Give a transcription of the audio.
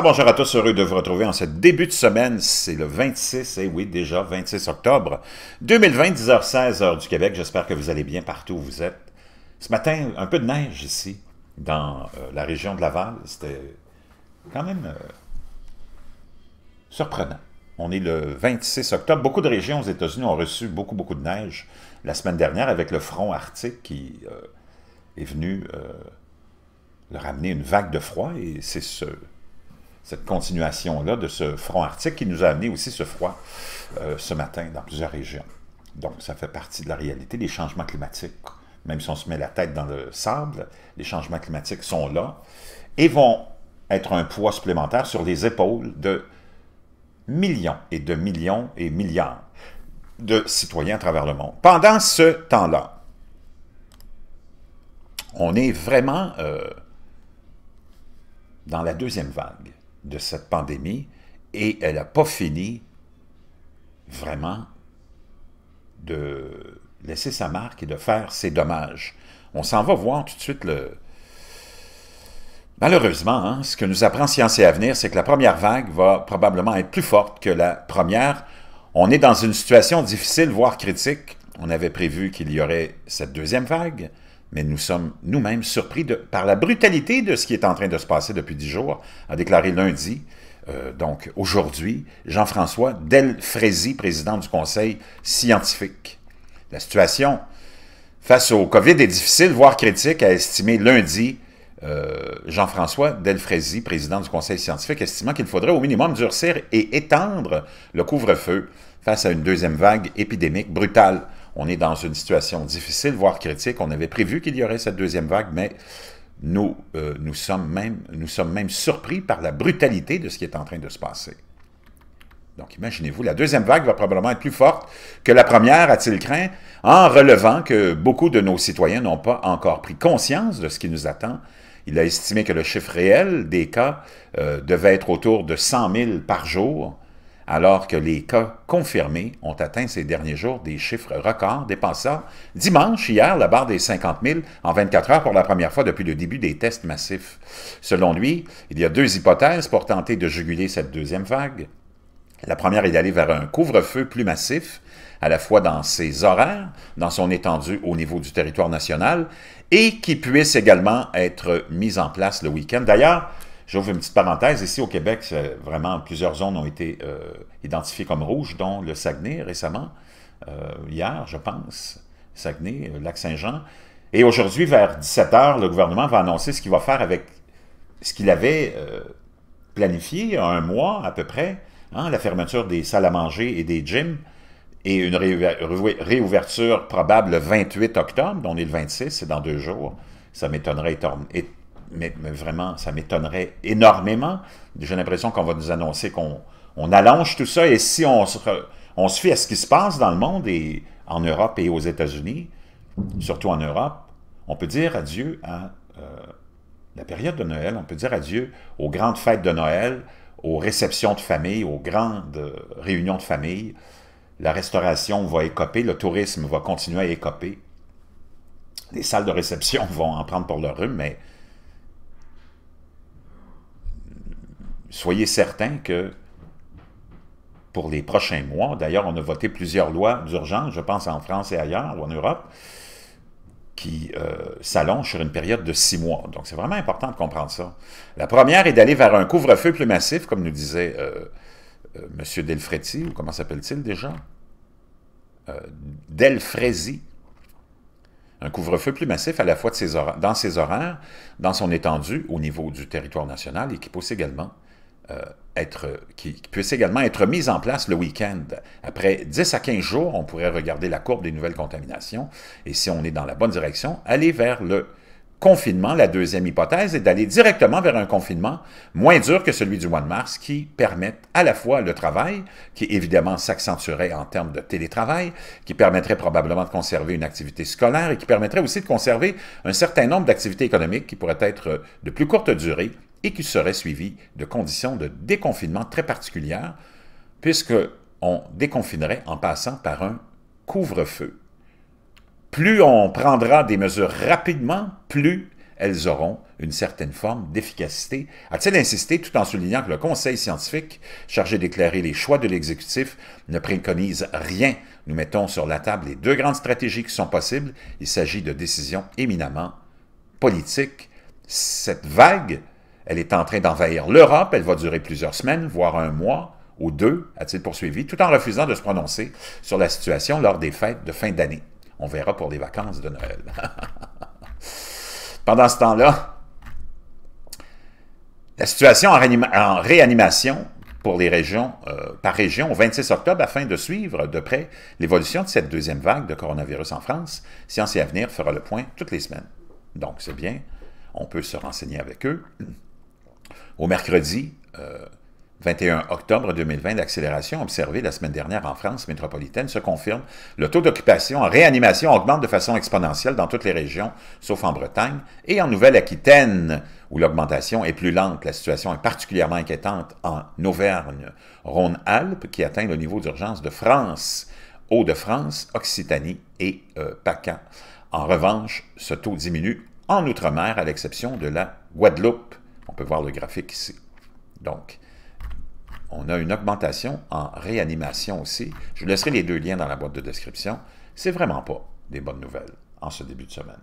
bonjour à tous, heureux de vous retrouver en ce début de semaine, c'est le 26, et eh oui déjà 26 octobre 2020, 10h16 heure du Québec, j'espère que vous allez bien partout où vous êtes. Ce matin, un peu de neige ici, dans euh, la région de Laval, c'était quand même euh, surprenant. On est le 26 octobre. Beaucoup de régions aux États-Unis ont reçu beaucoup, beaucoup de neige la semaine dernière avec le front arctique qui euh, est venu leur amener une vague de froid et c'est ce, cette continuation-là de ce front arctique qui nous a amené aussi ce froid euh, ce matin dans plusieurs régions. Donc, ça fait partie de la réalité des changements climatiques. Même si on se met la tête dans le sable, les changements climatiques sont là et vont être un poids supplémentaire sur les épaules de millions et de millions et milliards de citoyens à travers le monde. Pendant ce temps-là, on est vraiment euh, dans la deuxième vague de cette pandémie et elle n'a pas fini vraiment de laisser sa marque et de faire ses dommages. On s'en va voir tout de suite le... Malheureusement, hein, ce que nous apprend Science et Avenir, c'est que la première vague va probablement être plus forte que la première. On est dans une situation difficile, voire critique. On avait prévu qu'il y aurait cette deuxième vague mais nous sommes nous-mêmes surpris par la brutalité de ce qui est en train de se passer depuis dix jours, a déclaré lundi, euh, donc aujourd'hui, Jean-François Delfrézy, président du Conseil scientifique. La situation face au COVID est difficile, voire critique, a estimé lundi euh, Jean-François Delfrézy, président du Conseil scientifique, estimant qu'il faudrait au minimum durcir et étendre le couvre-feu face à une deuxième vague épidémique brutale on est dans une situation difficile, voire critique. On avait prévu qu'il y aurait cette deuxième vague, mais nous, euh, nous, sommes même, nous sommes même surpris par la brutalité de ce qui est en train de se passer. Donc, imaginez-vous, la deuxième vague va probablement être plus forte que la première, a-t-il craint, en relevant que beaucoup de nos citoyens n'ont pas encore pris conscience de ce qui nous attend. Il a estimé que le chiffre réel des cas euh, devait être autour de 100 000 par jour, alors que les cas confirmés ont atteint ces derniers jours des chiffres records dépassant dimanche, hier, la barre des 50 000 en 24 heures pour la première fois depuis le début des tests massifs. Selon lui, il y a deux hypothèses pour tenter de juguler cette deuxième vague. La première est d'aller vers un couvre-feu plus massif, à la fois dans ses horaires, dans son étendue au niveau du territoire national, et qui puisse également être mis en place le week-end. D'ailleurs, J'ouvre une petite parenthèse. Ici, au Québec, vraiment, plusieurs zones ont été euh, identifiées comme rouges, dont le Saguenay récemment, euh, hier, je pense, Saguenay, euh, Lac-Saint-Jean. Et aujourd'hui, vers 17 h, le gouvernement va annoncer ce qu'il va faire avec ce qu'il avait planifié un mois à peu près, hein, la fermeture des salles à manger et des gyms, et une réouverture probable le 28 octobre, on est le 26, c'est dans deux jours. Ça m'étonnerait mais, vraiment, ça m'étonnerait énormément. J'ai l'impression qu'on va nous annoncer qu'on allonge tout ça, et si on se, on se fie à ce qui se passe dans le monde, et en Europe et aux États-Unis, surtout en Europe, on peut dire adieu à euh, la période de Noël, on peut dire adieu aux grandes fêtes de Noël, aux réceptions de famille, aux grandes euh, réunions de famille. La restauration va écoper, le tourisme va continuer à écoper. Les salles de réception vont en prendre pour leur rhume, mais soyez certains que pour les prochains mois, d'ailleurs, on a voté plusieurs lois d'urgence, je pense en France et ailleurs, ou en Europe, qui euh, s'allongent sur une période de six mois. Donc, c'est vraiment important de comprendre ça. La première est d'aller vers un couvre-feu plus massif, comme nous disait euh, euh, M. Delfretti, ou comment s'appelle-t-il déjà? Delfrézy. Un couvre-feu plus massif à la fois dans ses horaires, dans son étendue au niveau du territoire national et qui pousse également euh, être, qui, puisse également être mise en place le week-end. Après 10 à 15 jours, on pourrait regarder la courbe des nouvelles contaminations. Et si on est dans la bonne direction, aller vers le confinement, la deuxième hypothèse, est d'aller directement vers un confinement moins dur que celui du mois de mars qui permette à la fois le travail, qui évidemment s'accentuerait en termes de télétravail, qui permettrait probablement de conserver une activité scolaire et qui permettrait aussi de conserver un certain nombre d'activités économiques qui pourraient être de plus courte durée et qui serait suivi de conditions de déconfinement très particulières, puisque on déconfinerait en passant par un couvre-feu. Plus on prendra des mesures rapidement, plus elles auront une certaine forme d'efficacité, a-t-il insisté tout en soulignant que le Conseil scientifique, chargé d'éclairer les choix de l'exécutif, ne préconise rien. Nous mettons sur la table les deux grandes stratégies qui sont possibles. Il s'agit de décisions éminemment politiques. Cette vague elle est en train d'envahir l'Europe. Elle va durer plusieurs semaines, voire un mois ou deux, a-t-il poursuivi, tout en refusant de se prononcer sur la situation lors des fêtes de fin d'année. On verra pour les vacances de Noël. Pendant ce temps-là, la situation en, réanimation pour les régions, euh, par région au 26 octobre afin de suivre de près l'évolution de cette deuxième vague de coronavirus en France. Science et Avenir fera le point toutes les semaines. Donc, c'est bien, on peut se renseigner avec eux. Au mercredi, 21 euh, octobre 2020, l'accélération observée la semaine dernière en France métropolitaine se confirme. Le taux d'occupation en réanimation augmente de façon exponentielle dans toutes les régions, sauf en Bretagne et en Nouvelle-Aquitaine, où l'augmentation est plus lente. La situation est particulièrement inquiétante en Auvergne-Rhône-Alpes, qui atteint le niveau d'urgence de France, Hauts-de-France, Occitanie et euh, PACA. En revanche, ce taux diminue en Outre-mer, à l'exception de la Guadeloupe. On peut voir le graphique ici. Donc, on a une augmentation en réanimation aussi. Je vous laisserai les deux liens dans la boîte de description. C'est vraiment pas des bonnes nouvelles en ce début de semaine.